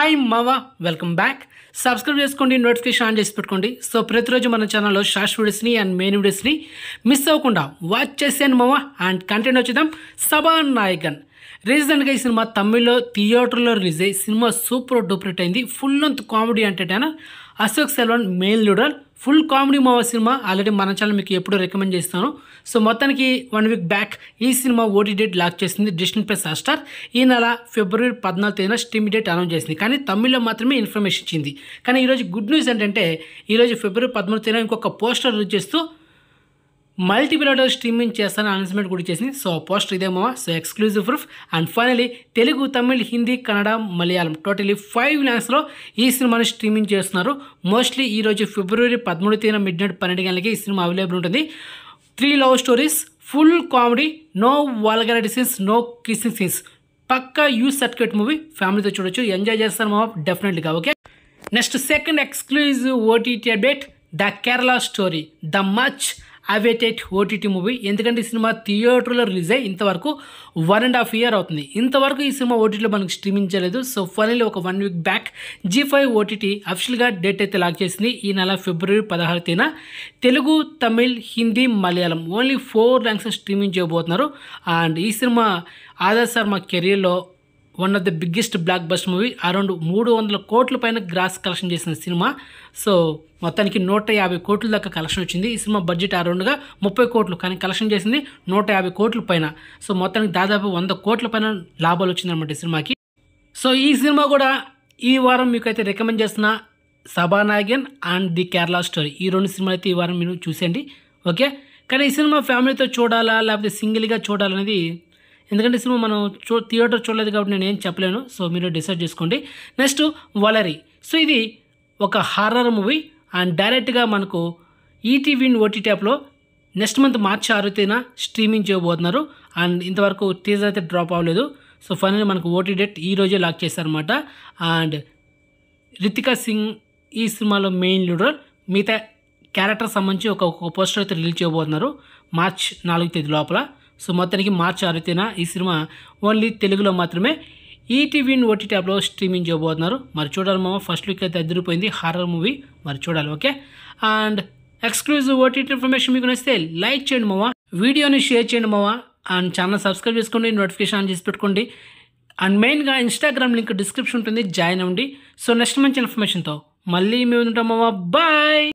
hi మావా welcome back subscribe చేసుకోండి notification on చేసి పెట్టుకోండి సో ప్రతిరోజు మన ఛానల్లో షార్ట్స్ వీడియోస్ని అండ్ మెయిన్ వీడియోస్ని మిస్ అవ్వకుండా వాచ్ చేసాను మావా అండ్ కంటెంట్ వచ్చేద్దాం సభా నాయకన్ రీసెంట్గా ఈ సినిమా తమిళ్లో థియేటర్లో రిలీజ్ అయ్యి సినిమా సూపర్ డూపర్ అయింది ఫుల్ అంత కామెడీ అంటే Ashok Selvan main leader full comedy movie సినిమా ఆల్రెడీ మన ఛానల్ మీకు ఎప్పుడూ రికమెండ్ చేస్తాను సో మొత్తానికి వన్ వీక్ బ్యాక్ ఈ సినిమా ఓటీ డేట్ లాక్ చేసింది డిస్నీ ప్లస్ స్టార్ ఈ నెల ఫిబ్రవరి పద్నాలుగు తేదీన స్టీమ్ డేట్ అనౌన్స్ చేసింది కానీ తమిళ్లో మాత్రమే ఇన్ఫర్మేషన్ ఇచ్చింది కానీ ఈరోజు గుడ్ న్యూస్ ఏంటంటే ఈరోజు ఫిబ్రవరి పద్నాలుగు తేదీన ఇంకొక పోస్టర్ రిలీజ్ చేస్తూ మల్టీప్లాటో స్ట్రీమింగ్ చేస్తాను అనౌన్స్మెంట్ కూడా చేసింది సో పోస్టర్ ఇదేమో so exclusive proof and finally Telugu Tamil Hindi Kannada Malayalam totally five ల్యాండ్స్లో ఈ సినిమాని స్ట్రీమింగ్ చేస్తున్నారు మోస్ట్లీ ఈరోజు ఫిబ్రవరి పదమూడు తేదీన మిడ్ నైట్ పన్నెండు గంటలకి ఈ సినిమా అవైలబుల్ ఉంటుంది three love stories full comedy no vulgarity scenes no kissing scenes పక్కా యూస్ సర్టిఫికేట్ మూవీ ఫ్యామిలీతో చూడొచ్చు ఎంజాయ్ చేస్తాను మా డెఫినెట్గా okay next second exclusive OTT update the Kerala story the much awaited OTT movie ఎందుకంటే ఈ సినిమా థియేటర్లో రిలీజ్ అయ్యి ఇంతవరకు వన్ అండ్ హాఫ్ ఇయర్ అవుతుంది ఇంతవరకు ఈ సినిమా ఓటీటీలో మనకు స్ట్రీమింగ్ చేయలేదు సో ఫైనల్లీ ఒక one week back ZEE five OTT అఫిషియల్గా డేట్ అయితే లాక్ చేసింది ఈ నెల ఫిబ్రవరి పదహారు తేదీన తెలుగు తమిళ్ హిందీ మలయాళం ఓన్లీ ఫోర్ ర్యాంక్స్ స్ట్రీమింగ్ చేయబోతున్నారు అండ్ ఈ సినిమా ఆదర్శ శర్మ కెరీర్లో one of the biggest blockbuster movie around మూడు వందల కోట్ల పైన గ్రాస్ కలెక్షన్ చేసిన సినిమా సో మొత్తానికి నూట యాభై కోట్ల దాకా కలెక్షన్ వచ్చింది ఈ సినిమా బడ్జెట్ అరౌండ్గా ముప్పై కోట్లు కానీ కలెక్షన్ చేసింది నూట యాభై కోట్ల పైన సో మొత్తానికి దాదాపు వంద కోట్ల పైన లాభాలు వచ్చిందనమాట ఈ సినిమాకి సో ఈ సినిమా కూడా ఈ వారం మీకైతే రికమెండ్ చేసిన Sabanayagan and the Kerala story ఈ రెండు సినిమాలు అయితే ఈ వారం మీరు చూసేయండి ఓకే కానీ ఈ సినిమా ఫ్యామిలీతో చూడాలా లేకపోతే సింగిల్గా చూడాలనేది ఎందుకంటే సినిమా మనం చూ థియేటర్ చూడలేదు కాబట్టి నేను ఏం చెప్పలేను సో మీరు డిసైడ్ చేసుకోండి నెక్స్ట్ వలరీ సో ఇది ఒక హారర్ మూవీ అండ్ డైరెక్ట్గా మనకు ఈటీవీన్ ఓటీ ట్యాప్లో నెక్స్ట్ మంత్ మార్చి ఆరు తేదీన స్ట్రీమింగ్ చేయబోతున్నారు అండ్ ఇంతవరకు టీజర్ అయితే డ్రాప్ అవ్వలేదు సో ఫైనల్ మనకు ఓటీ డేట్ ఈ రోజే లాక్ చేశారనమాట అండ్ రితికా సింగ్ ఈ సినిమాలో మెయిన్ లీడర్ మిగతా క్యారెక్టర్ సంబంధించి ఒక పోస్టర్ అయితే రిలీజ్ చేయబోతున్నారు మార్చ్ నాలుగు తేదీ లోపల సో మొత్తానికి మార్చి ఆరు తేదీన ఈ సినిమా ఓన్లీ తెలుగులో మాత్రమే ఈటీవీ ఓటీ ట్యాప్లో స్ట్రీమింగ్ చేయబోతున్నారు మరి చూడాలి మామ ఫస్ట్ లుక్ అయితే అదిరిపోయింది హారర్ మూవీ మరి చూడాలి okay and exclusive OTT information మీకు నచ్చితే లైక్ చేయండి మామ వీడియోని షేర్ చేయండి మామ అండ్ ఛానల్ సబ్స్క్రైబ్ చేసుకోండి నోటిఫికేషన్ ఆన్ చేసి పెట్టుకోండి అండ్ మెయిన్గా ఇన్స్టాగ్రామ్ లింక్ డిస్క్రిప్షన్ ఉంటుంది జాయిన్ అవ్వండి సో నెక్స్ట్ మంచి ఇన్ఫర్మేషన్తో మళ్ళీ మేము ఉంటాం మామ బాయ్